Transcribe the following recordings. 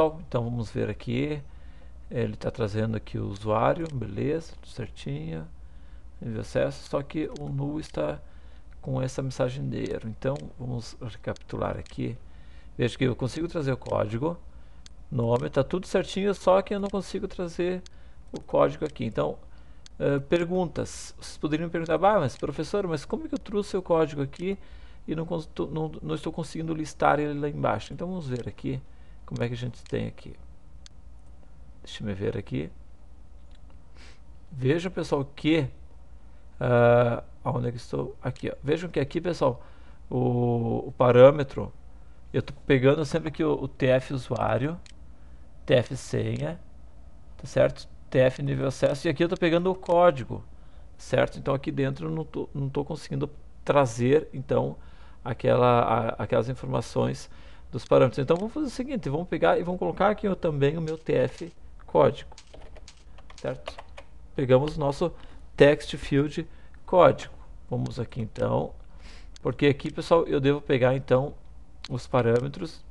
pessoal, então vamos ver aqui. É, ele está trazendo aqui o usuário, beleza, tudo certinho. Nível acesso, só que o nu está com essa mensagem de erro. Então vamos recapitular aqui. Veja que eu consigo trazer o código, nome, está tudo certinho, só que eu não consigo trazer o código aqui. Então, uh, perguntas. Vocês poderiam me perguntar, ah, mas professor, mas como é que eu trouxe o código aqui e não, não, não estou conseguindo listar ele lá embaixo? Então vamos ver aqui. Como é que a gente tem aqui? Deixa eu ver aqui. Vejam, pessoal, que... Uh, ah, onde é que estou? Aqui, ó. Vejam que aqui, pessoal, o, o parâmetro... Eu estou pegando sempre que o, o TF usuário, TF senha, tá certo? TF nível acesso. E aqui eu estou pegando o código, certo? Então aqui dentro eu não estou não tô conseguindo trazer, então, aquela, a, aquelas informações dos parâmetros. Então vamos fazer o seguinte, vamos pegar e vamos colocar aqui também o meu TF código, certo? Pegamos o nosso text field código. Vamos aqui então, porque aqui pessoal eu devo pegar então os parâmetros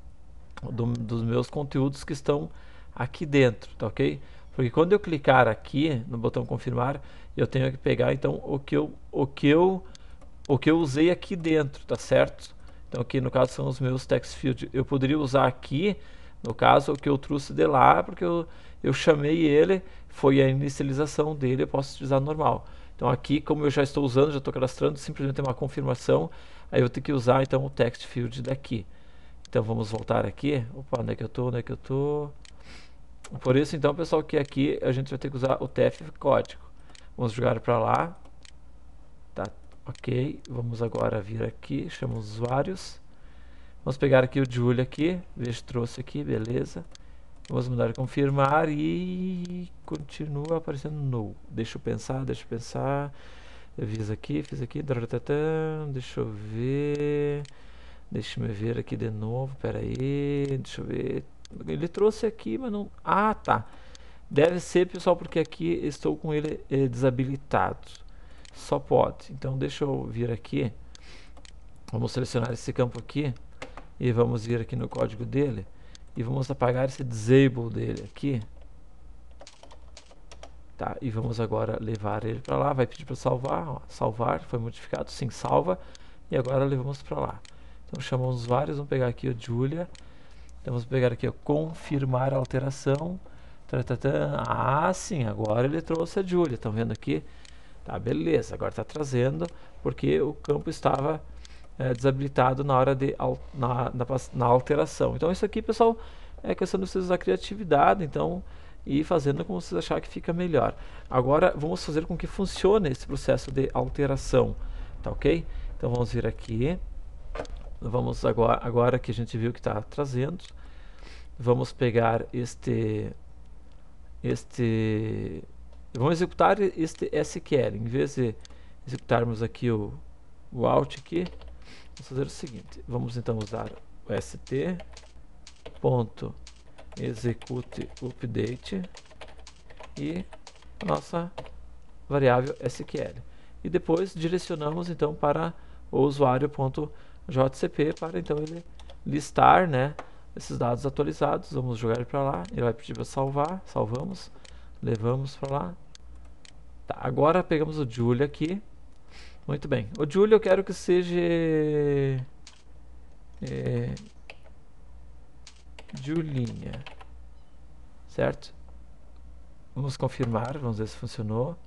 do, dos meus conteúdos que estão aqui dentro, tá ok? Porque quando eu clicar aqui no botão confirmar, eu tenho que pegar então o que eu, o que eu, o que eu usei aqui dentro, tá certo? Então aqui no caso são os meus text fields. Eu poderia usar aqui, no caso, o que eu trouxe de lá, porque eu, eu chamei ele, foi a inicialização dele, eu posso utilizar normal. Então aqui, como eu já estou usando, já estou cadastrando, simplesmente é uma confirmação, aí eu tenho que usar então o text field daqui. Então vamos voltar aqui. Opa, onde é que eu estou? Onde é que eu estou? Por isso então, pessoal, que aqui a gente vai ter que usar o TF código. Vamos jogar para lá. Ok, vamos agora vir aqui, chama usuários. Vamos pegar aqui o Julia aqui, veja trouxe aqui, beleza. Vamos mudar confirmar e continua aparecendo no. Deixa eu pensar, deixa eu pensar. Fiz aqui, fiz aqui, deixa eu ver. Deixa eu ver aqui de novo, pera aí, deixa eu ver. Ele trouxe aqui, mas não... Ah, tá. Deve ser, pessoal, porque aqui estou com ele eh, desabilitado. Só pode. Então deixa eu vir aqui. Vamos selecionar esse campo aqui e vamos vir aqui no código dele e vamos apagar esse disable dele aqui. Tá, e vamos agora levar ele para lá, vai pedir para salvar, ó, salvar, foi modificado, sim, salva, e agora levamos para lá. Então chamamos vários, vamos pegar aqui o Julia, então, vamos pegar aqui, ó, confirmar a alteração, ah, sim, agora ele trouxe a Julia, estão vendo aqui? Tá, beleza, agora está trazendo porque o campo estava é, desabilitado na hora de na, na, na, alteração. Então isso aqui, pessoal, é questão de vocês usar criatividade, então e fazendo como vocês acharem que fica melhor. Agora vamos fazer com que funcione esse processo de alteração, tá ok? Então vamos vir aqui, vamos agora, agora que a gente viu que está trazendo, vamos pegar este, este Vamos executar este SQL. Em vez de executarmos aqui o, o out aqui, vamos fazer o seguinte. Vamos então usar o st ponto execute update e nossa variável SQL. E depois direcionamos então para o usuário.jcp para então ele listar, né, esses dados atualizados. Vamos jogar ele para lá, ele vai pedir para salvar, salvamos. Levamos para lá. Tá, agora pegamos o Julia aqui. Muito bem. O Julia eu quero que seja... É, Julinha. Certo? Vamos confirmar, vamos ver se funcionou.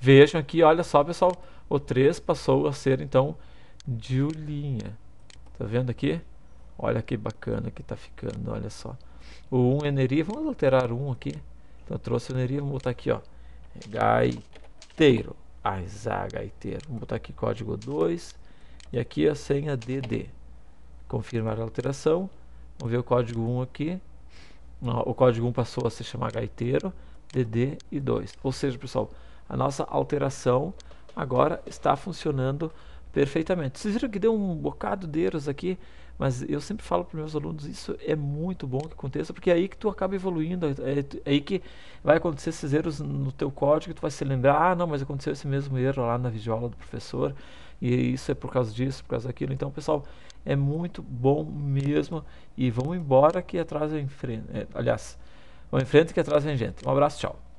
Vejam aqui, olha só pessoal, o 3 passou a ser então Julinha. Tá vendo aqui? Olha que bacana que tá ficando, olha só. O 1 Eneri, é vamos alterar um 1 aqui. Então trouxe a energia, vamos botar aqui, ó. Gaiteiro. Aizá, gaiteiro. Vamos botar aqui código 2. E aqui a senha DD. Confirmar a alteração. Vamos ver o código 1 aqui. o código 1 passou a se chamar gaiteiro, DD e 2. Ou seja, pessoal, a nossa alteração agora está funcionando perfeitamente. Vocês viram que deu um bocado de erros aqui, mas eu sempre falo para meus alunos, isso é muito bom que aconteça, porque é aí que tu acaba evoluindo, é, é, é aí que vai acontecer esses erros no teu código, tu vai se lembrar, ah, não, mas aconteceu esse mesmo erro lá na videoaula do professor, e isso é por causa disso, por causa daquilo. Então, pessoal, é muito bom mesmo, e vamos embora que atrás em frente, é, aliás, vamos em frente que atrás vem gente. Um abraço, tchau.